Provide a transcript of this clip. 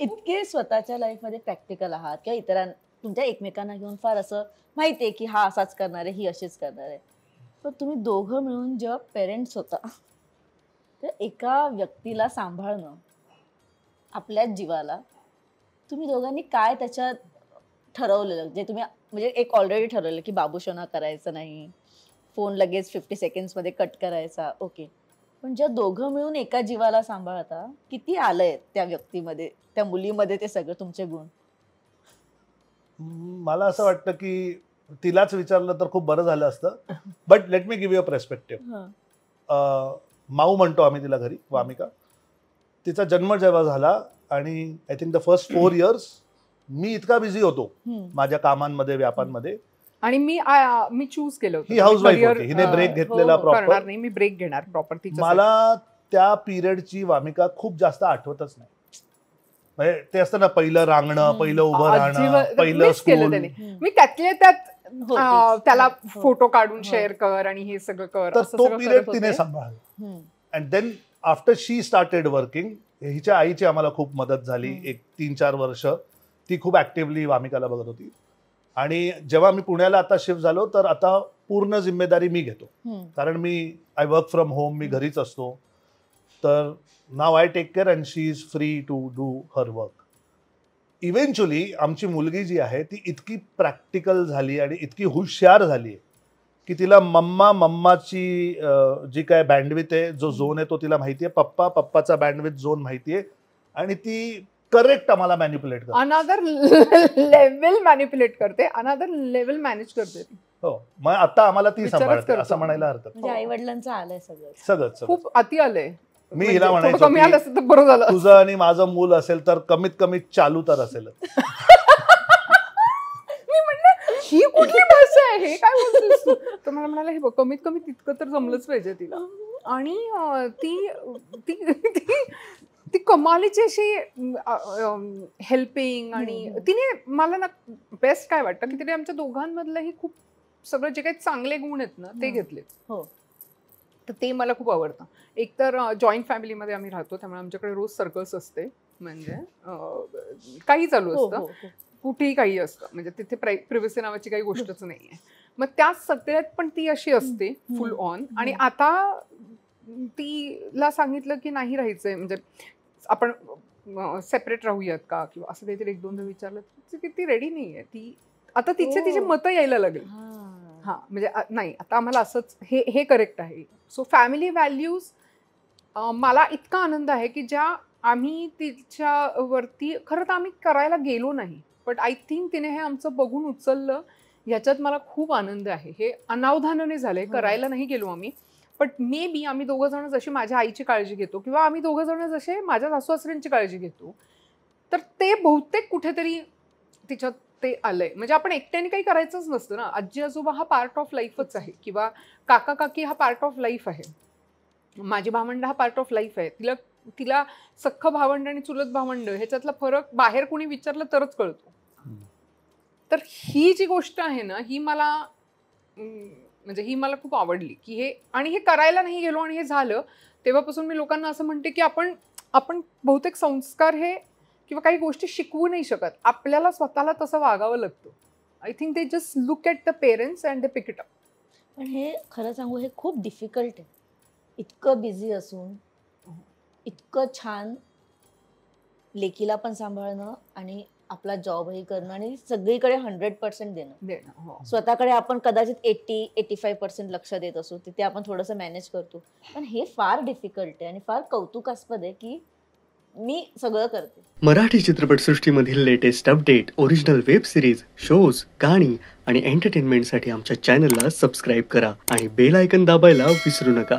इतके स्वतःच्या लाईफमध्ये प्रॅक्टिकल आहात किंवा इतरां तुमच्या एकमेकांना घेऊन फार असं माहिती आहे की हा असाच करणार आहे ही अशीच करणार आहे पण तुम्ही दोघं मिळून जेव्हा पेरेंट्स होता तर एका व्यक्तीला सांभाळणं आपल्याच जीवाला तुम्ही दोघांनी काय त्याच्यात ठरवलेलं जे तुम्ही म्हणजे एक ऑलरेडी ठरवलं की बाबूशोना करायचं नाही फोन लगेच फिफ्टी सेकंड्समध्ये कट करायचा ओके पण ज्या दोघं मिळून एका जीवाला सांभाळता किती आलंय त्या व्यक्तीमध्ये त्या मुलीमध्ये ते सगळं तुमचे गुण मला असं वाटतं की तिलाच विचारलं तर खूप बरं झालं असतं but let me give you a perspective Mau म्हणतो आम्ही तिला घरी वामिका तिचा जन्म जेव्हा झाला आणि I think the first four years मी इतका बिझी होतो माझ्या कामांमध्ये व्यापांमध्ये आणि मी मी चूज केलं ही हाऊस वाईफ हिने ब्रेक घेतलेला प्रॉपर हो, हो, नाही मी ब्रेक घेणार प्रॉपर मला त्या पिरियडची वामिका खूप जास्त आठवतच नाही म्हणजे ते असतं ना पहिलं रांगणं पहिलं उभं राहणं पहिलं मी त्यातले त्यात हो, त्याला फोटो काढून शेअर कर आणि हे सगळं कर तर तो पिरियड तिने सांभाळ and then after she started working हिच्या आईची आम्हाला खूप मदत झाली एक तीन चार वर्ष ती खूप ऍक्टिव्हली वामिकाला बघत होती आणि जेव्हा मी पुण्याला आता शिफ्ट झालो तर आता पूर्ण जिम्मेदारी मी घेतो कारण मी आय वर्क फ्रॉम होम मी घरीच असतो तर नाव I take care and she is free to do her work eventually आमची मुलगी जी आहे ती इतकी प्रॅक्टिकल झाली आणि इतकी हुशार झाली आहे की तिला मम्मा मम्माची जी काय बँडविथ आहे जो झोन आहे तो तिला माहिती आहे पप्पा पप्पाचा बँडविथ झोन माहिती आहे आणि ती करेक्ट आम्हाला मॅन्युप्युलेट करते अनादर लेवल मॅन्युप्युलेट करते अनादर लेवल मॅनेज करते हो मग आता आम्हाला ती सांभाळते असं म्हणायला हरकत म्हणजे आई वडिलांचं आलंय सगळं सगळं खूप अति आलंय मी म्हणजे हिला म्हणायचं बरं झालं तुझं आणि माझं मूल असेल तर कमीत कमी चालू तर असेल ही कुठली भाषा आहे हे काय बोलतेस तर मला म्हणाला हे कमीत कमी तितकं तर जमलंच पाहिजे तिला आणि ती ती ती कमालीची अशी हेल्पिंग आणि तिने मला ना बेस्ट काय वाटतं की तिने आमच्या दोघांमधलंही खूप सगळं जे काही चांगले गुण आहेत ना ते घेतलेत हो तर ते मला खूप आवडतं एकतर जॉईंट फॅमिलीमध्ये आम्ही राहतो त्यामुळे आमच्याकडे रोज सर्कल्स असते म्हणजे काही चालू हो, असतं हो, हो. कुठेही काही असतं म्हणजे तिथे प्रिव्हसी नावाची काही गोष्टच नाहीये मग त्या सगळ्यात पण ती अशी असते फुल ऑन आणि आता तिला सांगितलं की नाही राहायचंय म्हणजे आपण सेपरेट राहूयात का किंवा असं काहीतरी एक दोनदा विचारलं की ती रेडी नाही आहे ती आता तिचे तिचे हो. मतं यायला लागली हां म्हणजे नाही आता आम्हाला असंच हे हे करेक्ट आहे सो फॅमिली व्हॅल्यूज मला इतका आनंद आहे की ज्या आम्ही तिच्यावरती खरं तर आम्ही करायला गेलो नाही बट आय थिंक तिने हे आमचं बघून उचललं ह्याच्यात मला खूप आनंद आहे हे अनावधानाने झालं हो. करायला नाही गेलो आम्ही बट मे बी आम्ही दोघं जण जशी माझ्या आईची काळजी घेतो किंवा आम्ही दोघं जण जसे माझ्या सासू सासऱ्यांची काळजी घेतो तर ते बहुतेक कुठेतरी तिच्यात ते आहे म्हणजे आपण एकट्याने काही करायचंच नसतं ना आजी आजोबा हा पार्ट ऑफ लाईफच आहे किंवा काका काकी हा पार्ट ऑफ लाईफ आहे माझी भावंड हा पार्ट ऑफ लाईफ आहे तिला तिला सख्ख भावंड आणि चुलत भावंड ह्याच्यातला फरक बाहेर कोणी विचारलं तरच कळतो तर ही जी गोष्ट आहे ना ही मला म्हणजे ही मला खूप आवडली की हे आणि हे करायला नाही गेलो आणि हे झालं तेव्हापासून मी लोकांना असं म्हणते की आपण आपण बहुतेक संस्कार हे किंवा काही गोष्टी शिकवू नाही शकत आपल्याला स्वतःला तसं वागावं लागतं I think they just look at the parents and the pick it up पण हे खरं सांगू हे खूप डिफिकल्ट आहे इतकं बिझी असून इतकं छान लेकीला पण सांभाळणं आणि आपला जॉबही करणं आणि सगळीकडे हंड्रेड पर्सेंट देणं हो. स्वतःकडे आपण कदाचित एट्टी एटी फाईव्ह पर्सेंट लक्ष देत असू तिथे आपण थोडंसं मॅनेज करतो पण हे फार डिफिकल्ट आहे आणि फार कौतुकास्पद आहे की मी सगळं करते मराठी चित्रपटसृष्टीमधील latest update original web series shows गाणी आणि एंटरटेनमेंटसाठी आमच्या चॅनलला सबस्क्राईब करा आणि बेल आयकन दाबायला विसरू नका